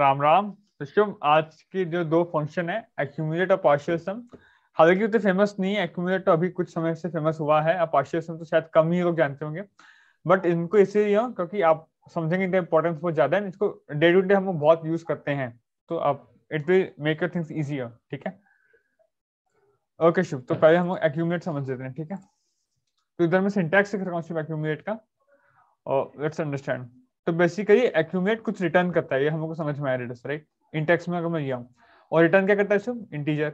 राम राम तो शिव आज के जो दो फंक्शन है एक्यूमुलेट और पार्शियल सम हालांकि उतने फेमस नहीं है एक्यूमुलेट तो अभी कुछ समय से फेमस हुआ है और पार्शियल सम तो शायद कम ही लोग जानते होंगे बट इनको इसीलिए क्योंकि आप समझेंगे इनका इंपॉर्टेंस बहुत ज्यादा है इसको डे टू डे हम बहुत यूज करते हैं तो आप it will make your things easy ठीक है ओके शुभ तो पहले हम लोग एक्यूमुलेट समझ लेते हैं ठीक है तो इधर मैं सिंटैक्स लिख रहा हूँ एक्यूमुलेट का और लेट्स अंडरस्टैंड तो बेसिकली एक्यूमुलेट कुछ रिटर्न करता है ये हमको समझ में आया रिटर्स राइट इंटेक्स में अगर मैं हूँ और रिटर्न क्या करता है सब इंटीजर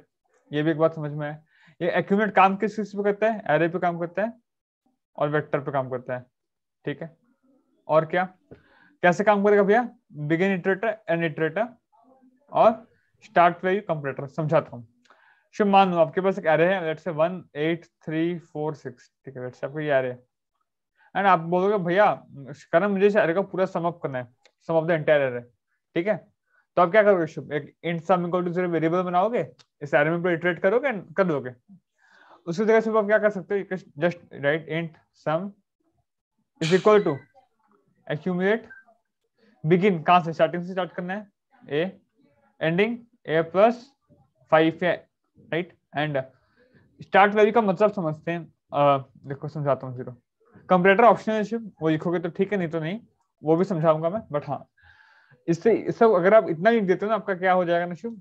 ये भी एक बात समझ में आया ये एक्यूमुलेट काम किस किस पे करता है एरे पे काम करता है और वेक्टर पे काम करता है ठीक है और क्या कैसे काम करेगा भैया बिगिन इटरेटर एंड इटरेटर और स्टार्ट वाई कंप्यूटर समझाता हूँ शुभ मान लो आपके पास एक एरे है let's say one eight three four six ठीक है लेट्स आपको ये एरे है एंड आप बोलोगे भैया करण मुझे इस एरे का पूरा सम अप करना है sum of the entire array ठीक है तो आप क्या करोगे शुभ एक int sum equal to zero variable बनाओगे इस एरे में पर इटरेट करोगे एंड कर दोगे उसी तरह से आप क्या कर सकते हो just write int sum is equal to accumulate begin कहां से स्टार्टिंग से स्टार्ट करना है a ending a plus five है राइट एंड स्टार्ट वैल्यू का मतलब समझते हैं देखो समझाता हूँ जीरो कंपरेटर ऑप्शन वो लिखोगे तो ठीक है नहीं तो नहीं वो भी समझाऊंगा मैं बट हाँ इससे सब अगर आप इतना लिख देते हो ना आपका क्या हो जाएगा नशिब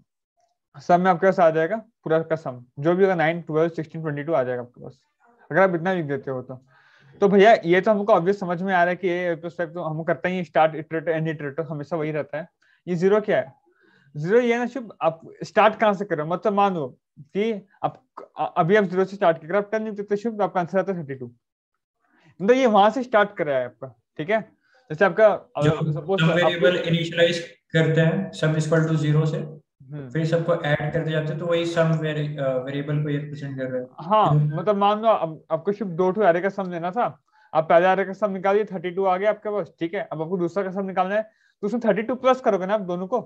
सम में आपके पास आ जाएगा पूरा का सम जो भी होगा nine twelve sixteen twenty two आ जाएगा आपके पास अगर आप इतना लिख देते हो तो तो भैया ये तो हमको ऑब्वियस समझ में आ रहा है कि ये तो तो हम करते हैं स्टार्ट इटरेटर एंड इटरेटर हमेशा वही रहता है ये जीरो क्या है जीरो ये ना शुभ आप स्टार्ट कहाँ से करो मतलब मान लो कि आप अभी आप जीरो से स्टार्ट कर आप टेन लिख देते शुभ तो आपका आंसर आता है थर्टी टू मतलब ये वहां से स्टार्ट कर रहा है आपका ठीक है जैसे आपका सपोज वेरिएबल इनिशियलाइज करते हैं सम इक्वल टू से हम्म। फिर सबको ऐड करते जाते हैं तो वही सम वेरिएबल को ये रिप्रेजेंट कर हाँ मतलब मान लो आपको सिर्फ दो टू का सम देना था आप पहले का सम थर्टी टू आ गया आपके पास ठीक है अब आपको दूसरा का सम निकालना है तो उसमें प्लस करोगे ना आप दोनों को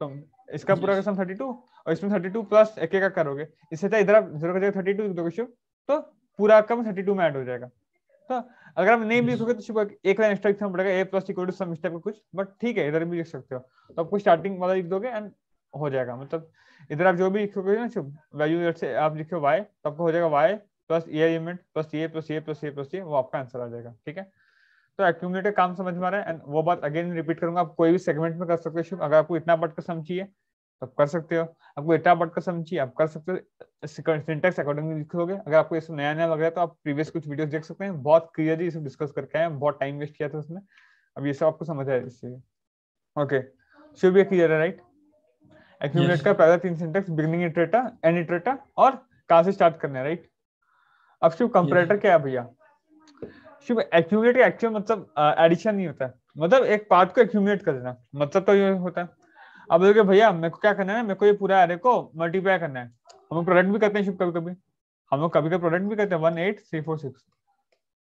तो इसका पूरा का सम और इसमें प्लस एक का करोगे इससे तो इधर आप का जगह तो पूरा आपका थर्टी में ऐड हो जाएगा तो अगर आप नेम लिखोगे तो एक लाइन एक्स्ट्रा लिखना पड़ेगा a plus equal to sum step का कुछ बट ठीक है इधर भी लिख सकते हो तो आपको स्टार्टिंग वाला लिख दोगे एंड हो जाएगा मतलब इधर आप जो भी लिखोगे ना शुभ वैल्यू से आप लिखो वाई तो आपको हो जाएगा y plus a element plus a plus a plus a plus a वो आपका आंसर आ जाएगा ठीक है तो एक्यूमुलेटर काम समझ में आ रहा है एंड वो बात अगेन रिपीट करूंगा आप कोई भी सेगमेंट में कर सकते हो शुभ अगर आपको इतना पार्ट का समझिए आप कर सकते हो आपको बट बढ़कर समझिए आप कर सकते हो सिंटेक्स अकॉर्डिंगली लिखोगे अगर आपको ये नया नया लग रहा है तो आप प्रीवियस कुछ वीडियोस देख सकते हैं बहुत क्लियरली इसे डिस्कस करके आए बहुत टाइम वेस्ट किया था उसमें अब ये सब आपको समझ आया इससे ओके शुड बी क्लियर है राइट एक्यूमुलेट का पहला तीन syntax beginning iterator end iterator और कहाँ से स्टार्ट करना है राइट अब शुभ कंपेरेटर क्या है भैया शुभ एक्यूमुलेट का एक्चुअल मतलब एडिशन नहीं होता मतलब एक पार्ट को एक्यूमुलेट कर देना मतलब तो ये होता है अब बोलोगे भैया मेरे को क्या करना है मेरे को ये पूरा एरे को मल्टीप्लाई करना है हम लोग प्रोडक्ट भी करते हैं शिप कभी कभी हम लोग कभी कभी प्रोडक्ट भी करते हैं one eight three four six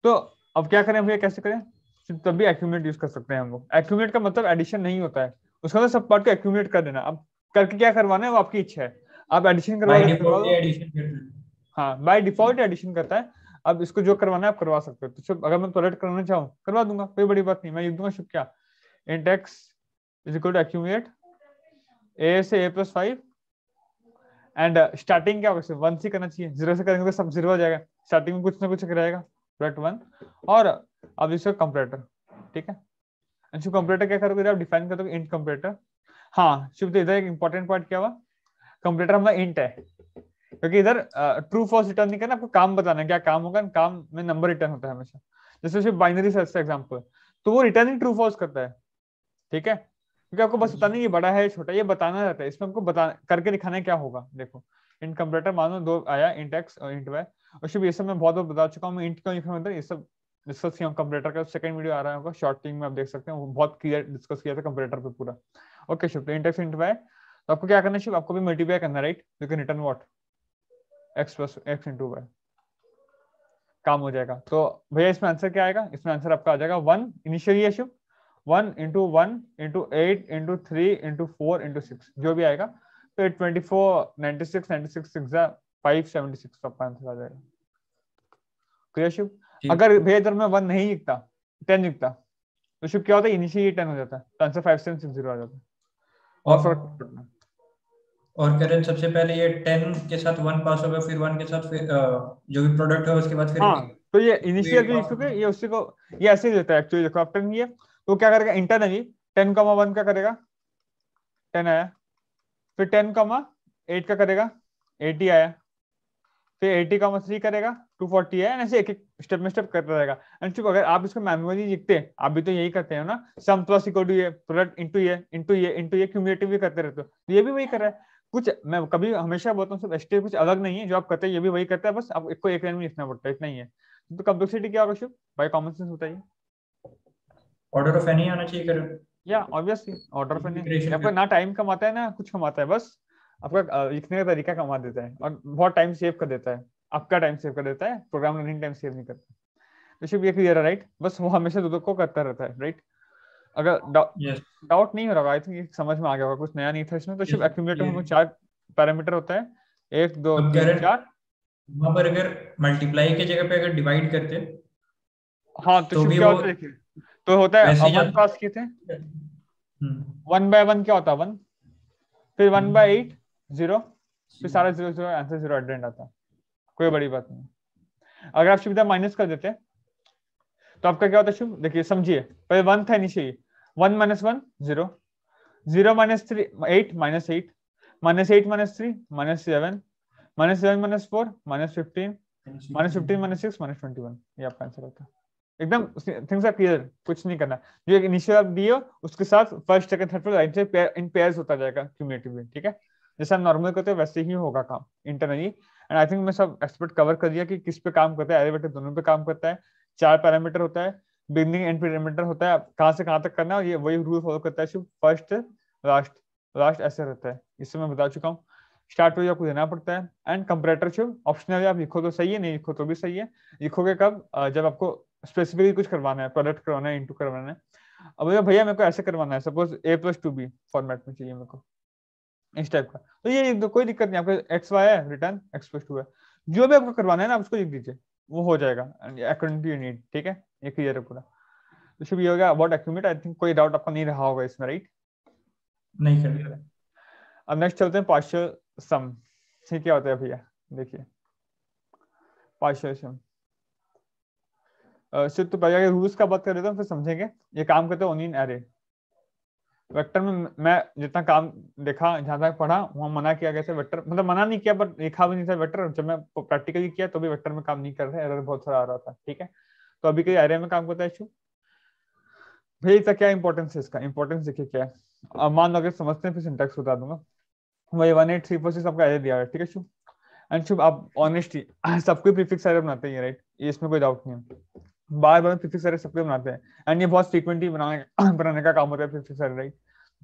तो अब क्या करें भैया कैसे करें सिर्फ भी एक्यूमलेट यूज कर सकते हैं हम लोग एक्यूमलेट का मतलब एडिशन नहीं होता है उसका मतलब सब पार्ट को एक्यूमलेट कर देना अब करके क्या करवाना है वो आपकी इच्छा है आप एडिशन करवा हाँ बाय डिफॉल्ट एडिशन करता है अब इसको जो करवाना है आप करवा सकते हो तो अगर मैं प्रोडक्ट करवाना चाहूँ करवा दूंगा कोई बड़ी बात नहीं मैं लिख दूंगा शुभ क्या int x is equal to accumulate a से a plus five and starting क्या होगा वन से करना चाहिए जीरो से करेंगे तो सब जीरो हो जाएगा स्टार्टिंग में कुछ ना कुछ रहेगा प्रोडक्ट वन और अब इसका कंप्यूटर ठीक है एंड शिव कंप्यूटर क्या करोगे आप डिफाइन करोगे इंट कंप्यूटर हाँ शिव तो इधर एक इंपॉर्टेंट पॉइंट क्या हुआ कंप्यूटर हमारा इंट है क्योंकि इधर ट्रू फॉल्स रिटर्न नहीं करना आपको काम बताना है क्या काम होगा काम में नंबर रिटर्न होता है हमेशा जैसे बाइनरी सर्च का एग्जाम्पल तो वो रिटर्न ही ट्रू फॉल्स करता है ठीक है क्योंकि आपको बस बताना ये बड़ा है छोटा ये बताना रहता है इसमें आपको बता करके दिखाना है क्या होगा देखो इंट कंप्यूटर मानो दो आया इंट एक्स और इंट वाई और शुभ ये सब मैं बहुत बहुत बता चुका हूँ इंट क्यों लिखा ये सब डिस्कस किया कंप्यूटर का सेकंड वीडियो आ रहा होगा शॉर्ट टीम में आप देख सकते हैं वो बहुत क्लियर डिस्कस किया था कंप्यूटर पर पूरा okay Shubh int x int y तो आपको क्या करना है शिव आपको भी मल्टीप्लाई करना right you return what x plus x into y काम हो जाएगा तो भैया इसमें आंसर क्या आएगा इसमें आंसर आपका आ जाएगा वन इनिशियली है Shiv one into one into eight into three into four into six जो भी आएगा तो twenty four ninety six ninety six six five seventy six का आंसर आ जाएगा क्लियर शिव अगर भैया में वन नहीं लिखता टेन लिखता तो शिव क्या होता है इनिशियल टेन हो जाता है तो answer five seven six zero आ जाता है और फर्क और करण सबसे पहले ये टेन के साथ वन पास होगा फिर वन के साथ फिर जो भी प्रोडक्ट है उसके बाद फिर हाँ, तो ये इनिशियल जो तो लिखोगे ये उसी को ये ऐसे ही देता है एक्चुअली देखो आप टेन ये तो क्या करेगा इंटरनली टेन कॉमा वन का करेगा टेन आया फिर टेन कॉमा एट का करेगा एटी आया फिर एटी कॉमा थ्री करेगा टू फोर्टी आया ऐसे एक एक स्टेप में स्टेप करता रहेगा एंड चुप अगर आप इसको मैनुअली लिखते हैं आप भी तो यही करते हैं ना सम प्लस इक्वल टू ये प्रोडक्ट इंटू ये इंटू ये इंटू ये क्यूमुलेटिव भी करते रहते हो तो ये भी वही कर रहा है कुछ मैं कभी हमेशा बोलता हूँ सब एस कुछ अलग नहीं है जो आप करते हैं ये भी वही करता है बस आपको एक लाइन में लिखना पड़ता है इतना ही है तो कम्प्लेक्सिटी क्या होगा शुभ बाई कॉमन सेंस होता है ऑर्डर ऑफ एनी आना चाहिए करो या ऑब्वियसली ऑर्डर ऑफ एनी आपका ना टाइम कमाता है ना कुछ कमाता है बस आपका लिखने का तरीका कमा देता है और बहुत टाइम सेव कर देता है आपका टाइम सेव कर देता है प्रोग्राम रनिंग टाइम सेव नहीं करता शुड बी क्लियर राइट बस वो हमेशा दो को करता रहता है राइट अगर डाउट नहीं हो रहा आई थिंक समझ में आ गया होगा कुछ नया नहीं था इसमें तो सिर्फ एक्यूमुलेटर में चार पैरामीटर होता है एक दो तीन चार वहां पर अगर मल्टीप्लाई की जगह पे अगर डिवाइड करते हाँ तो, तो भी वो तो होता है वन पास किए थे वन बाय वन क्या होता है वन फिर वन बाय एट जीरो फिर सारा जीरो जीरो आंसर जीरो एडेंट आता कोई बड़ी बात नहीं अगर आप शिविधा माइनस कर देते तो आपका क्या होता है शुभ देखिए समझिए पहले वन था नीचे one minus one zero zero minus three eight minus eight minus eight minus three minus seven minus seven minus four minus fifteen minus fifteen minus six minus twenty one ये आपका आंसर होता है एकदम things are clear कुछ नहीं करना जो एक इनिशियल आप दिए उसके साथ first second third fourth line से इन पेयर्स होता जाएगा क्यूमुलेटिवली ठीक है जैसा नॉर्मल करते हो वैसे ही होगा काम इंटरनली एंड आई थिंक मैं सब एक्सपर्ट कवर कर दिया कि किस पे काम करता है एलिवेटर दोनों पे काम करता है चार पैरामीटर होता है बिगनिंग एंड पैरामीटर होता है कहाँ से कहाँ तक करना है ये वही रूल फॉलो करता है सिर्फ फर्स्ट लास्ट लास्ट ऐसे रहता है इससे मैं बता चुका हूँ स्टार्ट वैल्यू आपको देना पड़ता है एंड कंपरेटरशिप ऑप्शनल आप लिखो तो सही है नहीं लिखो तो भी सही है लिखोगे कब जब आपको स्पेसिफिकली कुछ करवाना है प्रोडक्ट करवाना है इंटू करवाना है अब भैया भैया मेरे को ऐसे करवाना है suppose A plus two B format में चाहिए मेरे को इस टाइप का तो ये दो कोई दिक्कत नहीं आपको एक्स वाई है रिटर्न एक्स प्लस टू है जो भी आपको करवाना है ना आप उसको लिख दीजिए वो हो जाएगा अकॉर्डिंग टू यू नीड ठीक है ये क्लियर है पूरा तो शुभ ये हो गया अबाउट एक्यूमेट आई थिंक कोई डाउट आपका नहीं रहा होगा इसमें राइट नहीं सर अब नेक्स्ट चलते हैं पार्शियल सम ठीक क्या होता है भैया देखिए पार्शियल सम सिर्फ तो पहले रूल्स का बात कर देता हूँ फिर समझेंगे ये काम करते हैं ओनिन एरे वेक्टर में मैं जितना काम देखा जहां तक पढ़ा वहां मना किया गया था वेक्टर मतलब मना नहीं किया पर लिखा भी नहीं था वेक्टर जब मैं प्रैक्टिकली किया तो भी वेक्टर में काम नहीं कर रहे एरर बहुत सारा आ रहा था ठीक है तो अभी के एरे में काम करता है इशू भैया इसका क्या इंपॉर्टेंस है इसका इंपॉर्टेंस देखिए क्या है अब मान लो अगर समझते हैं फिर सिंटेक्स बता दूंगा वही one eight three four six आपका एरे दिया है ठीक है शुभ एंड शुभ आप ऑनेस्टी सबको प्रीफिक्स एरे बनाते हैं राइट इसमें कोई डाउट नहीं है बार बार फिजिक्स सारे सबके बनाते हैं एंड ये बहुत फ्रीक्वेंटली बनाने बनाने का काम होता है फिजिक्स सारे राइट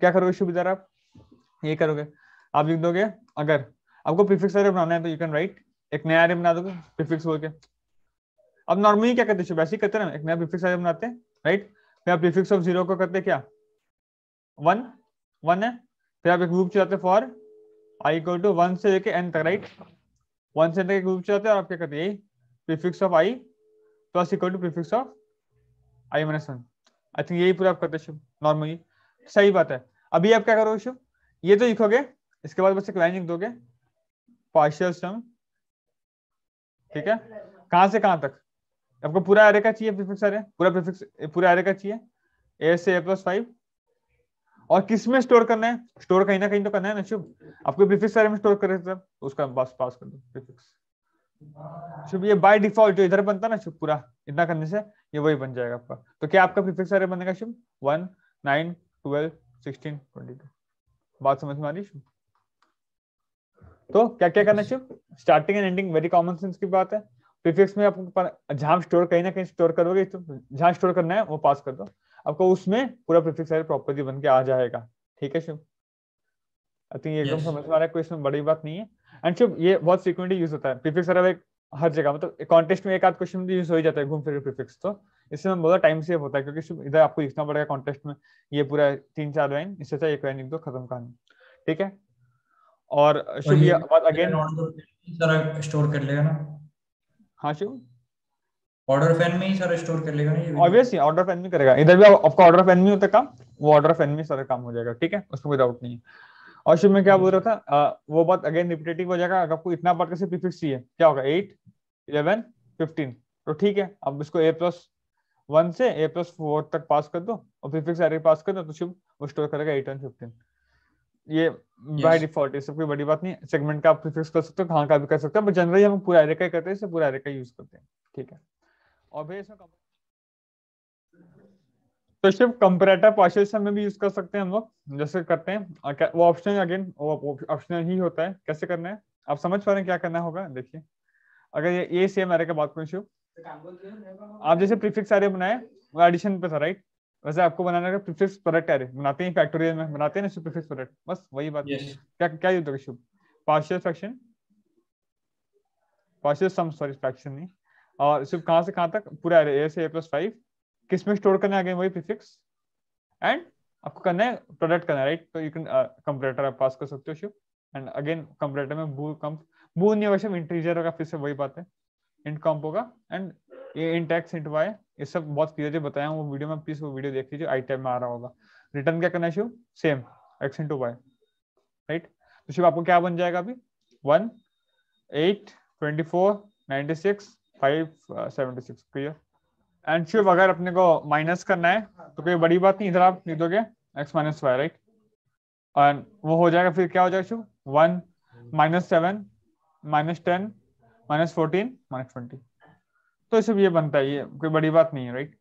क्या करोगे शुभ जरा आप ये करोगे आप लिख दोगे अगर आपको प्रीफिक्स अरे बनाना है तो यू कैन राइट एक नया अरे बना दोगे प्रीफिक्स बोल के अब नॉर्मली क्या करते शुभ ऐसे करते ना एक नया प्रीफिक्स अरे बनाते हैं राइट फिर आप प्रीफिक्स ऑफ जीरो को करते क्या वन वन है फिर आप एक ग्रुप चलाते for I equal to one से लेके एन तक राइट वन से तक ग्रुप चलाते और आप क्या करते यही prefix of I plus equal to prefix of I minus one I think यही पूरा आप करते शिव नॉर्मली सही बात है अभी आप क्या करोगे शिव ये तो लिखोगे इसके बाद बस एक लाइन लिख दोगे पार्शियल सम ठीक है कहाँ से कहाँ तक आपको पूरा एरे का चाहिए प्रीफिक्स एरे पूरा प्रीफिक्स पूरा एरे का चाहिए ए से ए प्लस फाइव और किस में स्टोर करना है स्टोर कहीं ना कहीं तो करना है ना शुभ आपको प्रीफिक्स एरे में स्टोर करें रहे उसका बस पास कर दो प्रीफिक्स शुभ ये बाय डिफॉल्ट इधर बनता है ना शुभ पूरा इतना करने से ये वही बन जाएगा आपका तो क्या आपका प्रीफिक्स अरे बनेगा Shubh one nine twelve sixteen twenty two बात समझ में आ रही शुभ तो क्या क्या करना Shubh starting and ending very common sense की बात है प्रीफिक्स में आपको जहां स्टोर कहीं ना कहीं स्टोर करोगे तो जहां स्टोर करना है वो पास कर दो आपको उसमें पूरा प्रीफिक्स अरे प्रॉपर्टी बन के आ जाएगा ठीक है शुभ आई थिंक एकदम समझ में आ रहा है कोई इसमें बड़ी बात नहीं है एंड शुभ ये बहुत फ्रीक्वेंटली यूज होता है प्रीफिक्स अरब एक हर जगह मतलब कॉन्टेस्ट में एक आध क्वेश्चन भी यूज हो ही जाता है घूम फिर प्रीफिक्स तो इससे हम बोला टाइम सेव होता है क्योंकि शुभ इधर आपको लिखना पड़ेगा कॉन्टेस्ट में ये पूरा तीन चार लाइन इससे अच्छा एक लाइन एक दो खत्म कहानी ठीक है और शुभ ये बात अगेन स्टोर कर लेगा ना हाँ शुभ ऑर्डर फैन में ही सर स्टोर कर लेगा ना ऑब्वियसली ऑर्डर फैन में करेगा इधर भी आपका ऑर्डर फैन में होता है काम वो ऑर्डर फैन में सारा काम हो जाएगा ठीक है उसमें कोई डाउट नहीं है और शुभ में क्या hmm. बोल रहा था आ, वो बात अगेन रिपीटेटिव हो जाएगा अगर आपको इतना पार्ट का सिर्फ प्रीफिक्स चाहिए क्या होगा एट इलेवन फिफ्टीन तो ठीक है अब इसको ए प्लस वन से ए प्लस फोर तक पास कर दो और प्रीफिक्स एरे पास कर दो तो शुभ वो स्टोर करेगा एट एंड फिफ्टीन ये बाय डिफॉल्ट ये सब कोई बड़ी बात नहीं सेगमेंट का आप प्रीफिक्स कर सकते हो कहाँ का भी कर सकते हो बट जनरली हम पूरा एरे का ही करते हैं इसे पूरा एरे का यूज करते हैं ठीक है और भैया इसमें तो सिर्फ कंपेरेटर पार्शियल सम में भी यूज कर सकते हैं हम लोग जैसे करते हैं वो ऑप्शन अगेन वो ऑप्शन ही होता है कैसे करना है आप समझ पा रहे हैं क्या करना होगा देखिए अगर ये ए सी हमारे का बात करूँ शिव आप जैसे प्रीफिक्स सारे बनाए वो एडिशन पे था राइट वैसे आपको बनाना का प्रीफिक्स प्रोडक्ट अरे बनाते हैं फैक्टोरियल में बनाते हैं ना प्रीफिक्स प्रोडक्ट बस वही बात yes. क्या क्या यूज होगा Shiv partial fraction partial sum sorry fraction नहीं और सिर्फ कहाँ से कहाँ तक पूरा ए से ए प्लस फाइव किस में स्टोर करना है वही प्रीफिक्स एंड आपको करना है प्रोडक्ट करना है राइट तो यू कैन कंपरेटर आप पास कर सकते हो शिव एंड अगेन कंपरेटर में बू कम बू नहीं होगा इंटीजर होगा फिर से वही बात है इंट कंप होगा एंड ये इंटैक्स इंट वाई ये सब बहुत क्लियर जो बताया हूँ वो वीडियो में प्लीज वो वीडियो देख लीजिए आई टाइम में आ रहा होगा रिटर्न क्या करना है Shiv same X int Y right तो शिव आपको क्या बन जाएगा अभी one eight twenty four ninety six five seventy six clear and Shiv अगर अपने को माइनस करना है हाँ। तो कोई बड़ी बात नहीं इधर आप नहीं दोगे एक्स माइनस वाई राइट और वो हो जाएगा फिर क्या हो जाएगा Shiv one minus seven minus ten minus fourteen minus twenty तो सब ये बनता है ये कोई बड़ी बात नहीं है राइट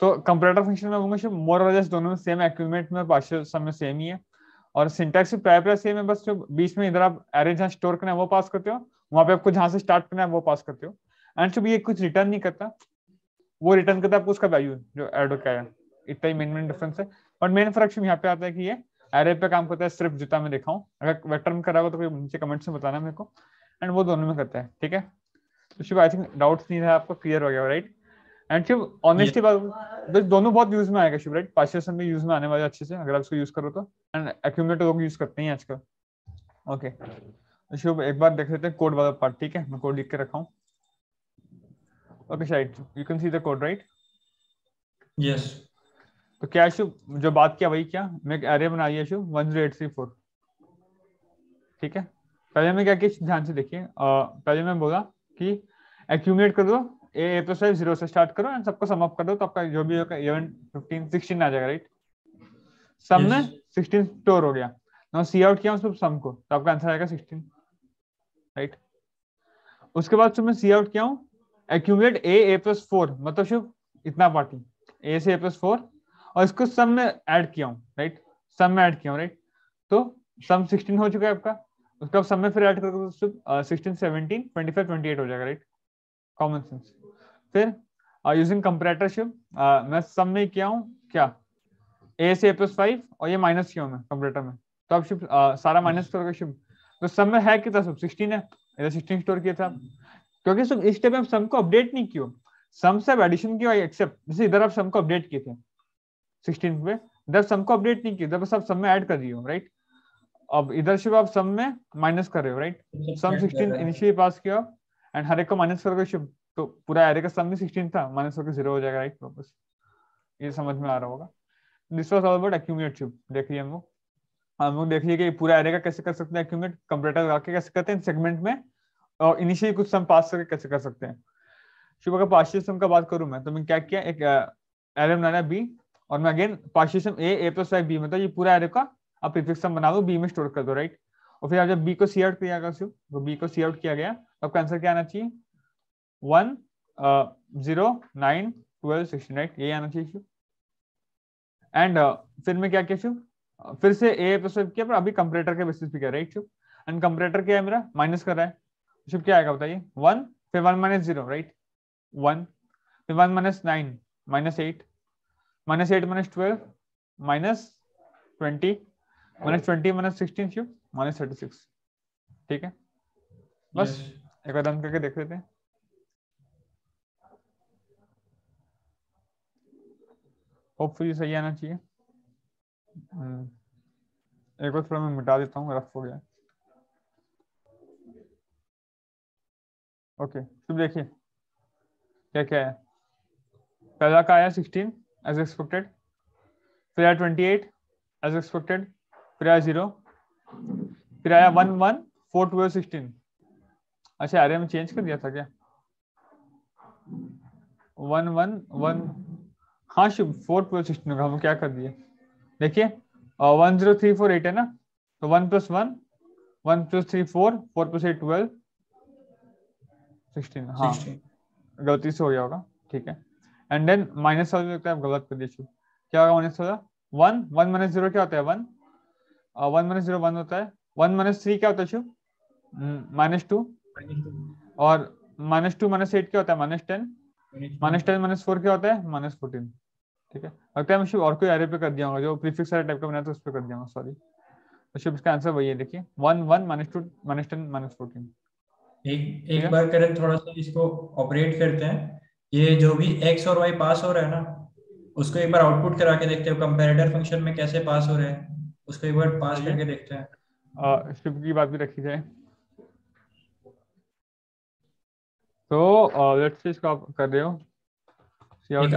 तो कंप्यूटर फंक्शन में होंगे सिर्फ मोर और दोनों में सेम एक्ट में पार्शियल सब में सेम ही है और सिंटेक्स भी प्राय प्राय सेम है बस जो बीच में इधर आप एरे जहाँ स्टोर करना है वो पास करते हो वहाँ पे आपको जहाँ से स्टार्ट करना है वो पास करते हो एंड सब ये कुछ रिटर्न नहीं करता वो रिटर्न करता है आपको उसका वैल्यू जो एड होता है इतना ही मेन मेन डिफरेंस है और मेन फर्क यहाँ पे आता है कि ये एरे पे काम करता है सिर्फ जूता में देखा हूँ अगर वेटर में करा हो तो कोई नीचे कमेंट्स में बताना मेरे को एंड वो दोनों में करता है ठीक है तो शिव आई थिंक डाउट्स नहीं है आपको क्लियर हो गया राइट एंड शिव ऑनेस्टली बात दोनों बहुत यूज में आएगा शिव राइट पार्शियल में यूज में आने वाले अच्छे से अगर आप उसको यूज करो तो एंड एक्यूमलेटर लोग यूज करते हैं आजकल ओके तो शिव एक बार देख लेते हैं कोड वाला पार्ट ठीक है मैं कोड लिख के रखा हूँ okay Shahid you can see the code right yes तो क्या शुभ जो बात किया वही क्या मैं एक एरे बना बनाइए Shubh one zero eight three four ठीक है पहले मैं क्या किया ध्यान से देखिए पहले मैं बोला कि एक्यूमुलेट कर दो A A plus five zero से स्टार्ट करो एंड सबको सम अप कर दो तो आपका जो भी होगा इलेवन फिफ्टीन सिक्सटीन आ जाएगा राइट सम में सिक्सटीन स्टोर हो गया ना सी आउट किया उसमें सम को तो आपका आंसर आएगा सिक्सटीन राइट उसके बाद मैं सी आउट किया हूँ accumulate A A plus four मतलब शिव इतना पार्टी ए से ए प्लस फोर और इसको सम में ऐड किया हूँ राइट सम में ऐड किया हूँ राइट तो सम सिक्सटीन हो चुका है आपका उसका आप सम में फिर ऐड करोगे sixteen seventeen twenty five twenty eight हो जाएगा राइट कॉमन सेंस फिर यूजिंग शिव मैं सम में किया हूँ क्या ए से ए प्लस फाइव और ये माइनस किया हूँ मैं कंपरेटर में तो आप शिव सारा माइनस करोगे शिव तो सम में है कितना सब सिक्सटीन है इधर सिक्सटीन स्टोर किया था क्योंकि सम इस स्टेप में सम को अपडेट नहीं किया सम से एडिशन किया एक्सेप्ट जैसे इधर आप सम को अपडेट किए थे 16 पे इधर सम को अपडेट नहीं किया इधर बस आप सम में ऐड कर दिए हो राइट अब इधर से आप सम में माइनस कर रहे हो राइट सम 16 इनिशियली पास किया एंड हर एक को माइनस करोगे शिव तो पूरा एरे का सम भी सिक्सटीन था माइनस करके जीरो हो जाएगा राइट वापस तो ये समझ में आ रहा होगा this was all about accumulate Shiv देख लिया हम लोग हम लोग देख लिए कि पूरा एरे का कैसे कर सकते हैं एक्यूमुलेट कंप्यूटर लगा के कैसे करते हैं सेगमेंट में और इनिशियली कुछ सम पास करके कैसे कर सकते हैं शुभ अगर पार्शियल सम का बात करूं मैं तो मैं क्या किया एक एरम बनाया बी और मैं again partial sum A A plus Y B मतलब ये पूरा एरे का आप प्रीफिक्स सम बना दो बी में स्टोर कर दो राइट और फिर आप जब बी को सी आउट किया गया तो बी को सी आउट किया गया तो आपका आंसर क्या आना चाहिए one zero nine twelve sixteen right यही आना चाहिए शिव एंड uh, फिर मैं क्या किया शुभ फिर से ए प्लस किया पर अभी कंपरेटर के बेसिस पे किया राइट शुभ एंड कंपरेटर क्या है मेरा माइनस कर रहा है शिफ्ट क्या आएगा बताइए वन फिर one minus zero right one फिर one minus nine minus eight minus eight minus twelve minus twenty minus twenty minus sixteen Shiv minus thirty six ठीक है बस एक बार दम करके देख लेते हैं होपफुली सही आना चाहिए हम्म। एक बार थोड़ा मैं मिटा देता हूँ रफ हो गया ओके तो देखिए क्या क्या है पहला का आया सिक्सटीन एज एक्सपेक्टेड फिर आया ट्वेंटी एट एज एक्सपेक्टेड फिर आया जीरो फिर आया one one four two sixteen अच्छा आर में चेंज कर दिया था क्या वन वन वन हाँ शिव फोर ट्वेल्व सिक्सटीन हम क्या कर दिए देखिए one zero three four eight है ना तो one plus one one plus three four four plus eight twelve sixteen हाँ गलती से हो गया होगा ठीक है एंड देन माइनस ट्वेल्व लगता है गलत कर दीजिए क्या होगा minus twelve one one minus zero क्या होता है one one minus zero one होता है वन माइनस थ्री क्या होता है शिव माइनस hmm, टू और माइनस टू माइनस एट क्या होता है minus ten minus ten minus four क्या होता है माइनस फोर्टीन ठीक है लगता है मैं शिव और कोई एरे पे कर दिया होगा जो प्रीफिक्स वाले टाइप का बनाया था उस पर कर दिया सॉरी तो शिव इसका आंसर वही है देखिए one one minus two minus ten minus fourteen एक एक बार करें थोड़ा सा इसको ऑपरेट करते हैं ये जो भी एक्स और वाई पास हो रहा है ना उसको एक बार आउटपुट करा के देखते हैं कंपैरेटर फंक्शन में कैसे पास हो रहे हैं उसको एक बार पास करके देखते हैं शिव की बात भी रखी जाए तो लेट्स इसको आप कर रहे हो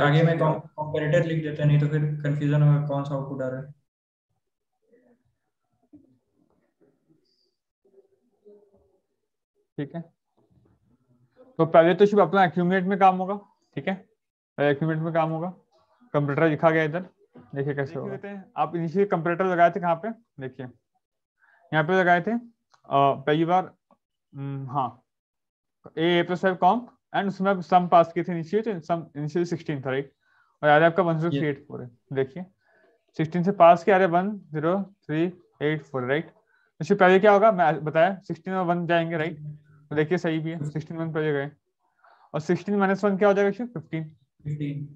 आगे में कंपैरेटर लिख देते हैं नहीं तो फिर कंफ्यूजन होगा कौन सा आउटपुट आ रहा है ठीक है तो पहले तो सिर्फ अपना एक्यूमेट में काम होगा ठीक है एक्यूमेट में काम होगा कंप्यूटर लिखा गया इधर देखिए कैसे होगा हैं आप इनिशियल कंप्यूटर लगाए थे कहाँ पे देखिए यहाँ पे लगाए थे पहली बार हाँ A A plus F com and उसमें आप सम पास किए थे इनिशियल सम इनिशियल सिक्सटीन था राइट और आ रहा है आपका वन जीरो एट फोर देखिए सिक्सटीन से पास किया आ रहा one zero three eight four right इससे पहले क्या होगा मैं बताया सिक्सटीन और वन जाएंगे राइट तो देखिए सही भी है 16 पर गए और सिक्सटीन माइनस वन क्या हो जाएगा फिफ्टीन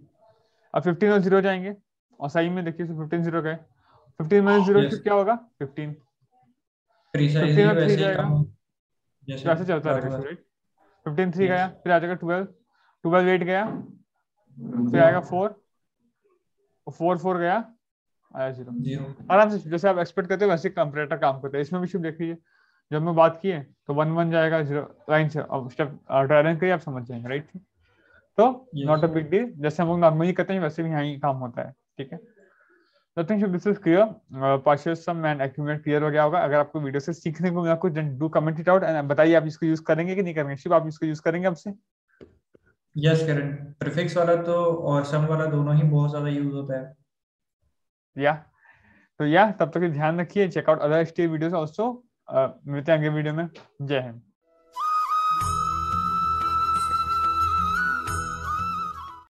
अब फिफ्टीन और जीरो जाएंगे और सही में देखिए फिफ्टीन जीरो गए फिफ्टीन माइनस जीरो क्या होगा फिफ्टीन फिफ्टीन थ्री जाएगा चलता रहेगा फिफ्टीन थ्री गया फिर आ जाएगा ट्वेल्व ट्वेल्व एट गया फिर आएगा फोर फोर फोर गया आया जीरो आराम से जैसे आप एक्सपेक्ट करते हैं वैसे कंपरेटर काम करते हैं इसमें भी शुभ देख लीजिए जब मैं बात किए तो वन वन जाएगा लाइन से अब स्टेप ट्रायल करिए आप समझ जाएंगे राइट तो नॉट अ बिग डील जैसे हम लोग नॉर्मली कहते हैं वैसे भी यहाँ ही काम होता है ठीक है nothing should this clear clear sum and sum clear हो गया होगा अगर आपको वीडियो से सीखने को मिला कुछ then do comment it out and बताइए आप इसको यूज करेंगे कि नहीं करेंगे शिव आप इसको यूज करेंगे आपसे यस करण प्रीफिक्स वाला तो और सम वाला दोनों ही बहुत ज्यादा यूज होता है या तो या तब तक ध्यान रखिए check out other stay videos also मिलते हैं आगे वीडियो में जय हिंद